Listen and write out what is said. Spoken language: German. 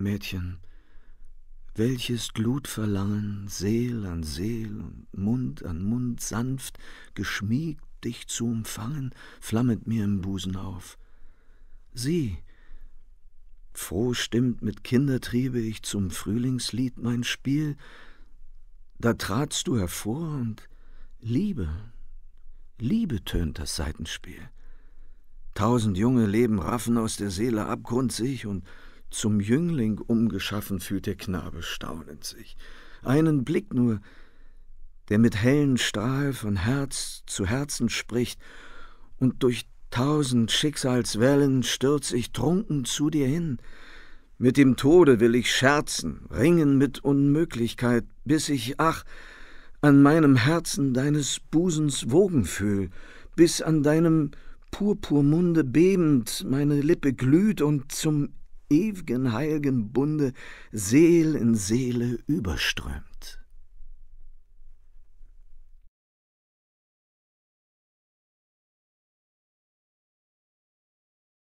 Mädchen, welches Glutverlangen, Seel an Seel und Mund an Mund sanft, geschmiegt dich zu umfangen, flammet mir im Busen auf. Sieh, froh stimmt mit Kindertriebe ich zum Frühlingslied mein Spiel, da tratst du hervor und Liebe, Liebe tönt das Seitenspiel. Tausend junge Leben raffen aus der Seele Abgrund sich und zum Jüngling umgeschaffen fühlt der Knabe staunend sich. Einen Blick nur, der mit hellen Stahl von Herz zu Herzen spricht, und durch tausend Schicksalswellen stürz ich trunken zu dir hin. Mit dem Tode will ich scherzen, ringen mit Unmöglichkeit, bis ich, ach, an meinem Herzen deines Busens Wogen fühl, bis an deinem Purpurmunde bebend meine Lippe glüht und zum ew'gen heil'gen Bunde Seel in Seele überströmt.